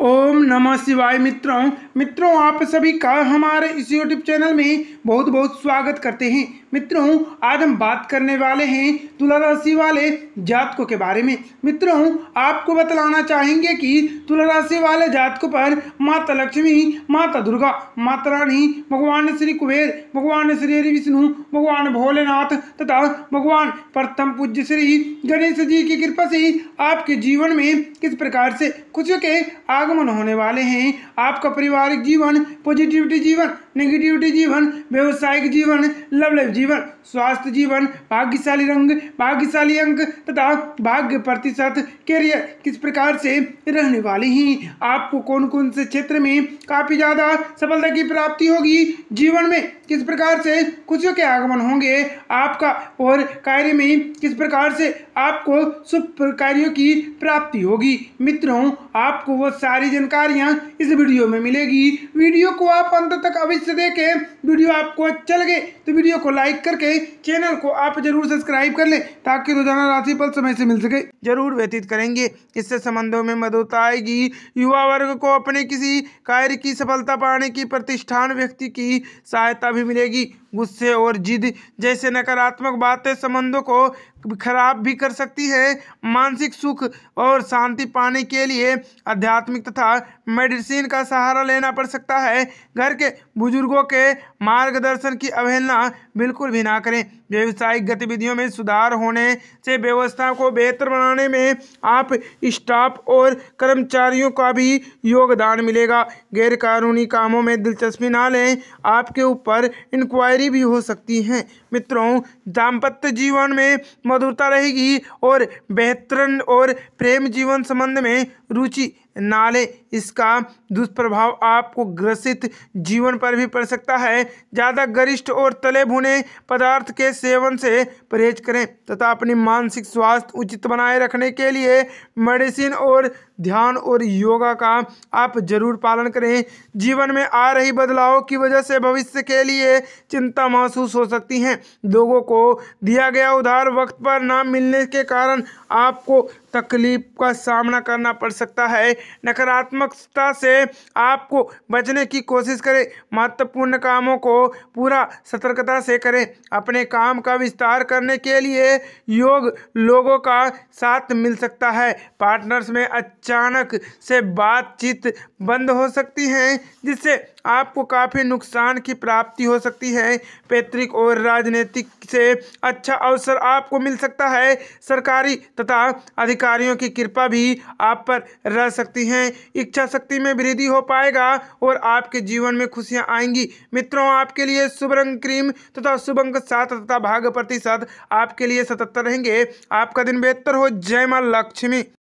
ओम नमः शिवाय मित्रों मित्रों आप सभी का हमारे इस यूट्यूब चैनल में बहुत बहुत स्वागत करते हैं मित्रों आज हम बात करने वाले हैं तुला राशि वाले जातकों के बारे में मित्रों आपको बतलाना चाहेंगे कि तुला राशि वाले जातकों पर माता लक्ष्मी माता दुर्गा माता रानी भगवान श्री कुबेर भगवान श्री हरि विष्णु भगवान भोलेनाथ तथा भगवान प्रथम पूज्य श्री गणेश जी की कृपा से आपके जीवन में किस प्रकार से खुशियों के आ आगमन होने वाले हैं आपका पारिवारिक जीवन पॉजिटिविटी जीवन नेगेटिविटी जीवन व्यवसायिक जीवन लव लाइफ जीवन स्वास्थ्य जीवन भाग्यशाली रंग भाग्यशाली अंक तथा भाग्य प्रतिशत कैरियर किस प्रकार से रहने वाली हैं आपको कौन कौन से क्षेत्र में काफ़ी ज़्यादा सफलता की प्राप्ति होगी जीवन में किस प्रकार से खुशियों के आगमन होंगे आपका और कार्य में किस प्रकार से आपको शुभ कार्यों की प्राप्ति होगी मित्रों आपको वो सारी जानकारियाँ इस वीडियो में मिलेगी वीडियो को आप अंत तक अवश्य से देखें वीडियो आपको अच्छा लगे तो वीडियो को लाइक करके चैनल को आप जरूर सब्सक्राइब कर लें ताकि रोजाना राशि राशिफल समय से मिल सके जरूर व्यतीत करेंगे इससे संबंधों में मदद आएगी युवा वर्ग को अपने किसी कार्य की सफलता पाने की प्रतिष्ठान व्यक्ति की सहायता भी मिलेगी गुस्से और जिद जैसे नकारात्मक बातें संबंधों को खराब भी कर सकती है मानसिक सुख और शांति पाने के लिए आध्यात्मिक तथा मेडिसिन का सहारा लेना पड़ सकता है घर के बुजुर्ग बुजुर्गों के मार्गदर्शन की अवहेलना बिल्कुल भी ना करें व्यवसायिक गतिविधियों में सुधार होने से व्यवस्था को बेहतर बनाने में आप स्टाफ और कर्मचारियों का भी योगदान मिलेगा गैरकानूनी कामों में दिलचस्पी ना लें आपके ऊपर इंक्वायरी भी हो सकती है मित्रों दाम्पत्य जीवन में मधुरता रहेगी और बेहतरन और प्रेम जीवन संबंध में रुचि नाले इसका दुष्प्रभाव आपको ग्रसित जीवन पर भी पड़ सकता है ज़्यादा गरिष्ठ और तले भुने पदार्थ के सेवन से परहेज करें तथा अपनी मानसिक स्वास्थ्य उचित बनाए रखने के लिए मेडिसिन और ध्यान और योगा का आप जरूर पालन करें जीवन में आ रही बदलाव की वजह से भविष्य के लिए चिंता महसूस हो सकती हैं लोगों को दिया गया उधार वक्त पर ना मिलने के कारण आपको तकलीफ का सामना करना पड़ सकता है नकारात्मकता से आपको बचने की कोशिश करें महत्वपूर्ण कामों को पूरा सतर्कता से करें अपने काम का विस्तार करने के लिए योग लोगों का साथ मिल सकता है पार्टनर्स में अचानक से बातचीत बंद हो सकती है जिससे आपको काफ़ी नुकसान की प्राप्ति हो सकती है पैतृक और राजनीतिक से अच्छा अवसर आपको मिल सकता है सरकारी तथा अधिकारियों की कृपा भी आप पर रह सकती हैं इच्छा शक्ति में वृद्धि हो पाएगा और आपके जीवन में खुशियां आएंगी मित्रों आपके लिए शुभ रंग क्रीम तथा शुभ अंक सात तथा भाग प्रतिशत आपके लिए सतहत्तर रहेंगे आपका दिन बेहतर हो जय माँ लक्ष्मी